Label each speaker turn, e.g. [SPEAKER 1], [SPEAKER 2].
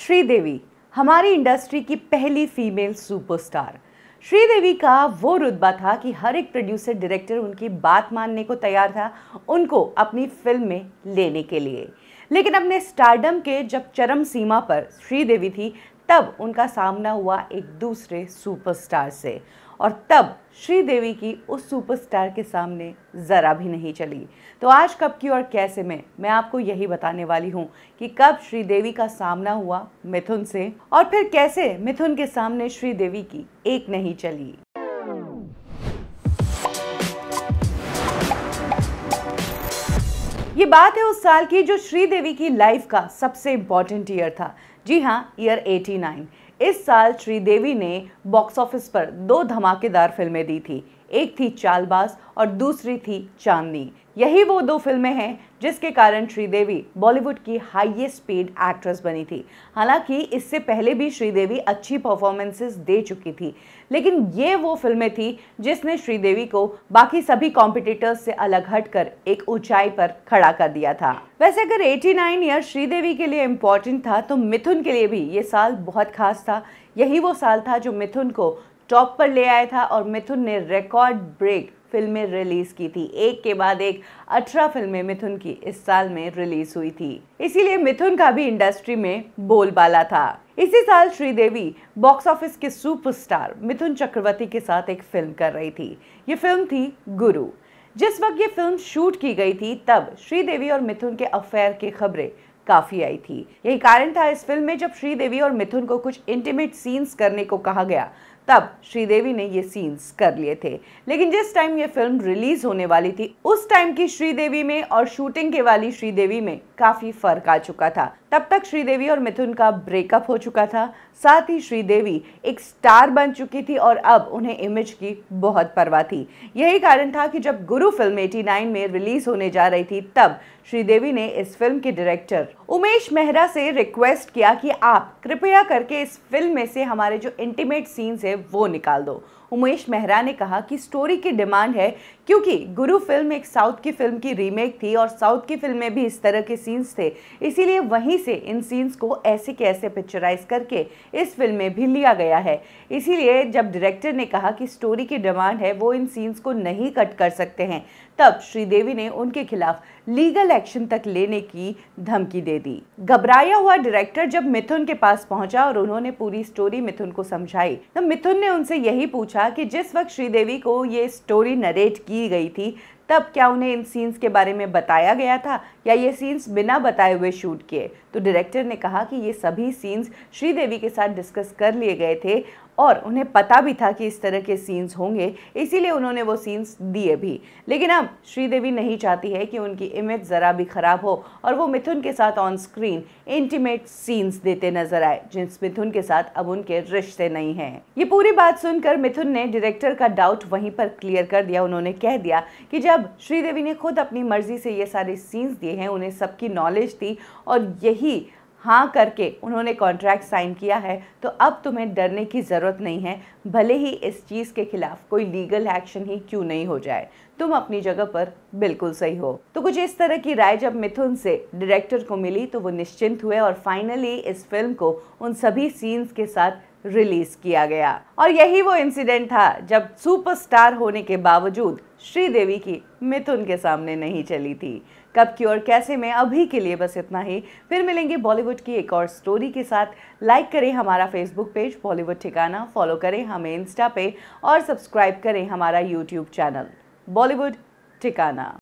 [SPEAKER 1] श्रीदेवी हमारी इंडस्ट्री की पहली फीमेल सुपरस्टार श्रीदेवी का वो रुतबा था कि हर एक प्रोड्यूसर डायरेक्टर उनकी बात मानने को तैयार था उनको अपनी फिल्म में लेने के लिए लेकिन अपने स्टारडम के जब चरम सीमा पर श्रीदेवी थी तब उनका सामना हुआ एक दूसरे सुपरस्टार से और तब श्रीदेवी की उस सुपरस्टार के सामने ज़रा भी नहीं चली तो आज कब की और कैसे में मैं आपको यही बताने वाली हूँ कि कब श्रीदेवी का सामना हुआ मिथुन से और फिर कैसे मिथुन के सामने श्रीदेवी की एक नहीं चली बात है उस साल की जो श्रीदेवी की लाइफ का सबसे इम्पॉर्टेंट ईयर था जी हाँ ईयर 89 इस साल श्रीदेवी ने बॉक्स ऑफिस पर दो धमाकेदार फिल्में दी थी एक थी चालबाज और दूसरी थी चांदनी यही वो दो फिल्में हैं जिसके कारण श्रीदेवी बॉलीवुड की हाईएस्ट पेड एक्ट्रेस बनी थी हालांकि इससे पहले भी श्रीदेवी अच्छी परफॉर्मेंसेस दे चुकी थी लेकिन ये वो फिल्में थी जिसने श्रीदेवी को बाकी सभी कॉम्पिटिटर्स से अलग हटकर एक ऊंचाई पर खड़ा कर दिया था वैसे अगर 89 ईयर श्रीदेवी के लिए इम्पॉर्टेंट था तो मिथुन के लिए भी ये साल बहुत खास था यही वो साल था जो मिथुन को टॉप पर ले आया था और मिथुन ने रिकॉर्ड ब्रेक फिल्में रिलीज़ की थी एक के बाद एक अठारह फिल्में मिथुन की इस साल में रिलीज़ हुई थी इसीलिए मिथुन का भी इंडस्ट्री में बोलबाला था इसी साल श्रीदेवी बॉक्स ऑफिस के सुपरस्टार मिथुन चक्रवर्ती के साथ एक फिल्म कर रही थी ये फिल्म थी गुरु जिस वक्त ये फिल्म शूट की गई थी तब श्रीदेवी और मिथुन के अफेयर की खबरें काफ़ी आई थी यही कारण था इस फिल्म में जब श्रीदेवी और मिथुन को कुछ इंटीमेट सीन्स करने को कहा गया तब श्रीदेवी ने ये सीन्स कर लिए थे लेकिन जिस टाइम ये फिल्म रिलीज होने वाली थी उस टाइम की श्रीदेवी में और शूटिंग के वाली श्रीदेवी में काफी फर्क आ चुका था तब तक श्रीदेवी और मिथुन का ब्रेकअप हो चुका था साथ ही श्रीदेवी एक स्टार बन चुकी थी और अब उन्हें इमेज की बहुत परवाह थी यही कारण था कि जब गुरु फिल्म 89 में रिलीज होने जा रही थी तब श्रीदेवी ने इस फिल्म के डायरेक्टर उमेश मेहरा से रिक्वेस्ट किया कि आप कृपया करके इस फिल्म में से हमारे जो इंटीमेट सीन्स है है वो निकाल दो उमेश मेहरा ने कहा कि स्टोरी की डिमांड है क्योंकि गुरु फिल्म एक साउथ की फिल्म की रीमेक थी और साउथ की फिल्म में भी इस तरह के सीन्स थे इसीलिए वहीं से इन सीन्स को ऐसे के ऐसे पिक्चराइज करके इस फिल्म में भी लिया गया है इसीलिए जब डायरेक्टर ने कहा कि स्टोरी की डिमांड है वो इन सीन्स को नहीं कट कर सकते हैं तब श्रीदेवी ने उनके खिलाफ लीगल एक्शन तक लेने की धमकी दे दी घबराया हुआ डायरेक्टर जब मिथुन के पास पहुंचा और उन्होंने पूरी स्टोरी मिथुन को समझाई तब तो मिथुन ने उनसे यही पूछा कि जिस वक्त श्रीदेवी को ये स्टोरी नरेट की की गई थी तब क्या उन्हें इन सीन्स के बारे में बताया गया था या ये सीन्स बिना बताए हुए शूट किए तो डायरेक्टर ने कहा कि ये सभी सीन्स श्रीदेवी के साथ डिस्कस कर लिए गए थे और उन्हें पता भी था कि इस तरह के सीन्स होंगे इसीलिए उन्होंने वो सीन्स दिए भी लेकिन अब श्रीदेवी नहीं चाहती है कि उनकी इमेज ज़रा भी ख़राब हो और वो मिथुन के साथ ऑन स्क्रीन इंटीमेट सीन्स देते नजर आए जिस मिथुन के साथ अब उनके रिश्ते नहीं हैं ये पूरी बात सुनकर मिथुन ने डायरेक्टर का डाउट वहीं पर क्लियर कर दिया उन्होंने कह दिया कि जब श्रीदेवी ने खुद अपनी मर्जी से ये सारे सीन्स दिए हैं उन्हें सबकी नॉलेज थी और यही हाँ करके उन्होंने कॉन्ट्रैक्ट साइन किया है तो अब तुम्हें डरने की ज़रूरत नहीं है भले ही इस चीज़ के खिलाफ कोई लीगल एक्शन ही क्यों नहीं हो जाए तुम अपनी जगह पर बिल्कुल सही हो तो कुछ इस तरह की राय जब मिथुन से डायरेक्टर को मिली तो वो निश्चिंत हुए और फाइनली इस फिल्म को उन सभी सीन्स के साथ रिलीज़ किया गया और यही वो इंसिडेंट था जब सुपरस्टार होने के बावजूद श्रीदेवी की मिथुन के सामने नहीं चली थी कब की और कैसे में अभी के लिए बस इतना ही फिर मिलेंगे बॉलीवुड की एक और स्टोरी के साथ लाइक करें हमारा फेसबुक पेज बॉलीवुड ठिकाना फॉलो करें हमें इंस्टा पे और सब्सक्राइब करें हमारा यूट्यूब चैनल बॉलीवुड ठिकाना